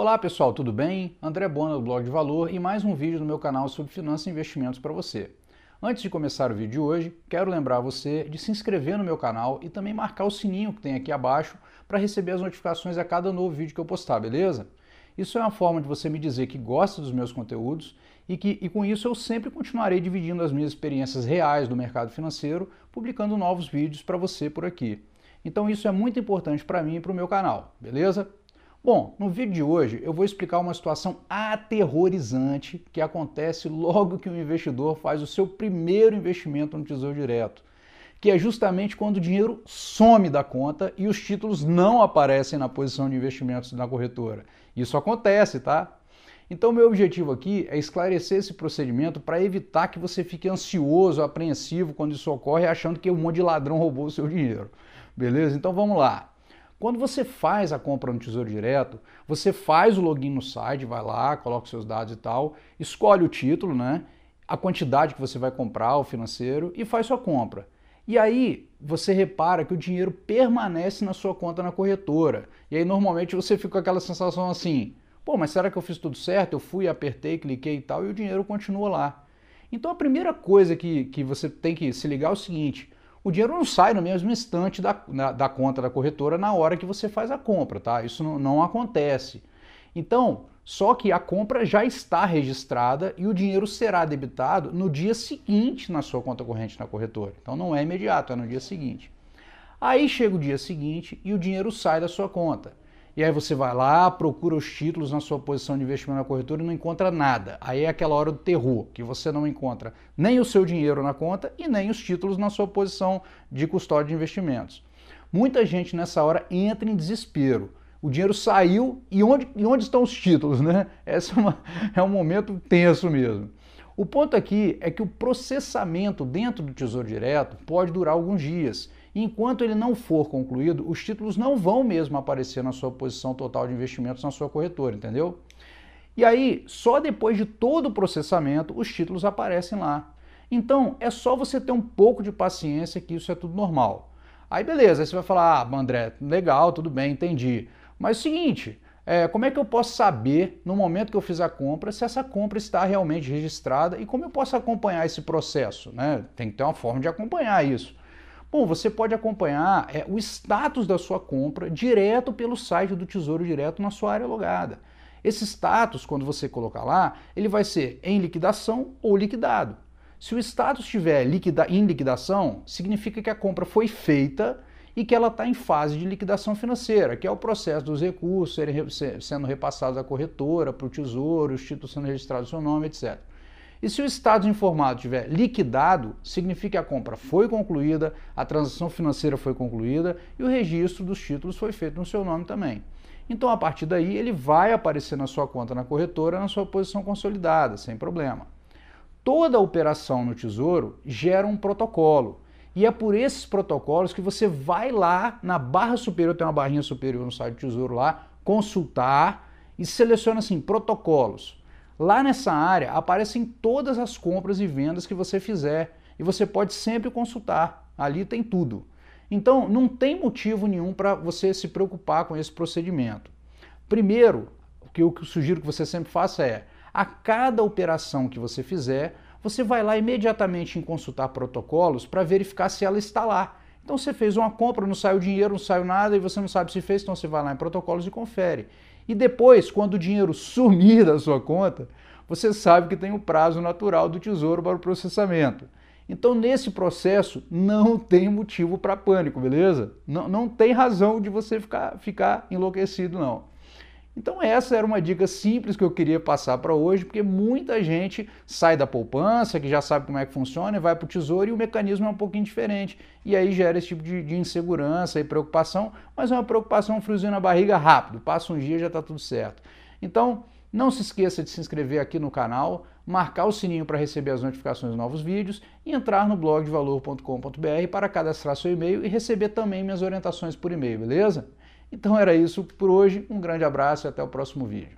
Olá pessoal, tudo bem? André Bona do Blog de Valor e mais um vídeo do meu canal sobre finanças e investimentos para você. Antes de começar o vídeo de hoje, quero lembrar você de se inscrever no meu canal e também marcar o sininho que tem aqui abaixo para receber as notificações a cada novo vídeo que eu postar, beleza? Isso é uma forma de você me dizer que gosta dos meus conteúdos e que e com isso eu sempre continuarei dividindo as minhas experiências reais do mercado financeiro, publicando novos vídeos para você por aqui. Então isso é muito importante para mim e para o meu canal, beleza? Bom, no vídeo de hoje eu vou explicar uma situação aterrorizante que acontece logo que o um investidor faz o seu primeiro investimento no Tesouro Direto, que é justamente quando o dinheiro some da conta e os títulos não aparecem na posição de investimentos da corretora. Isso acontece, tá? Então, meu objetivo aqui é esclarecer esse procedimento para evitar que você fique ansioso, apreensivo quando isso ocorre, achando que um monte de ladrão roubou o seu dinheiro. Beleza? Então vamos lá. Quando você faz a compra no Tesouro Direto, você faz o login no site, vai lá, coloca seus dados e tal, escolhe o título, né? A quantidade que você vai comprar, o financeiro, e faz sua compra. E aí você repara que o dinheiro permanece na sua conta na corretora. E aí normalmente você fica com aquela sensação assim: pô, mas será que eu fiz tudo certo? Eu fui, apertei, cliquei e tal, e o dinheiro continua lá. Então a primeira coisa que, que você tem que se ligar é o seguinte: o dinheiro não sai no mesmo instante da, na, da conta da corretora na hora que você faz a compra, tá? Isso não, não acontece. Então, só que a compra já está registrada e o dinheiro será debitado no dia seguinte na sua conta corrente na corretora. Então não é imediato, é no dia seguinte. Aí chega o dia seguinte e o dinheiro sai da sua conta. E aí você vai lá, procura os títulos na sua posição de investimento na corretora e não encontra nada. Aí é aquela hora do terror, que você não encontra nem o seu dinheiro na conta e nem os títulos na sua posição de custódia de investimentos. Muita gente nessa hora entra em desespero. O dinheiro saiu e onde, e onde estão os títulos, né? Esse é, é um momento tenso mesmo. O ponto aqui é que o processamento dentro do Tesouro Direto pode durar alguns dias Enquanto ele não for concluído, os títulos não vão mesmo aparecer na sua posição total de investimentos na sua corretora, entendeu? E aí, só depois de todo o processamento, os títulos aparecem lá. Então, é só você ter um pouco de paciência que isso é tudo normal. Aí, beleza, aí você vai falar, ah, André, legal, tudo bem, entendi. Mas é o seguinte, é, como é que eu posso saber, no momento que eu fiz a compra, se essa compra está realmente registrada e como eu posso acompanhar esse processo? Né? Tem que ter uma forma de acompanhar isso. Bom, você pode acompanhar é, o status da sua compra direto pelo site do Tesouro Direto na sua área logada. Esse status, quando você colocar lá, ele vai ser em liquidação ou liquidado. Se o status estiver liquida em liquidação, significa que a compra foi feita e que ela está em fase de liquidação financeira, que é o processo dos recursos sendo repassados à corretora, para o tesouro, os títulos sendo registrados no seu nome, etc. E se o estado informado tiver liquidado, significa que a compra foi concluída, a transação financeira foi concluída e o registro dos títulos foi feito no seu nome também. Então, a partir daí, ele vai aparecer na sua conta na corretora, na sua posição consolidada, sem problema. Toda operação no Tesouro gera um protocolo. E é por esses protocolos que você vai lá na barra superior, tem uma barrinha superior no site do Tesouro lá, consultar e seleciona assim, protocolos. Lá nessa área aparecem todas as compras e vendas que você fizer e você pode sempre consultar. Ali tem tudo. Então, não tem motivo nenhum para você se preocupar com esse procedimento. Primeiro, o que eu sugiro que você sempre faça é: a cada operação que você fizer, você vai lá imediatamente em consultar protocolos para verificar se ela está lá. Então você fez uma compra, não saiu dinheiro, não saiu nada e você não sabe se fez, então você vai lá em protocolos e confere. E depois, quando o dinheiro sumir da sua conta, você sabe que tem o um prazo natural do Tesouro para o processamento. Então, nesse processo, não tem motivo para pânico, beleza? Não, não tem razão de você ficar, ficar enlouquecido, não. Então, essa era uma dica simples que eu queria passar para hoje, porque muita gente sai da poupança, que já sabe como é que funciona, e vai para o tesouro e o mecanismo é um pouquinho diferente. E aí gera esse tipo de, de insegurança e preocupação, mas é uma preocupação, um na barriga rápido, passa um dia já está tudo certo. Então, não se esqueça de se inscrever aqui no canal, marcar o sininho para receber as notificações de novos vídeos e entrar no blog de valor.com.br para cadastrar seu e-mail e receber também minhas orientações por e-mail, beleza? Então era isso por hoje, um grande abraço e até o próximo vídeo.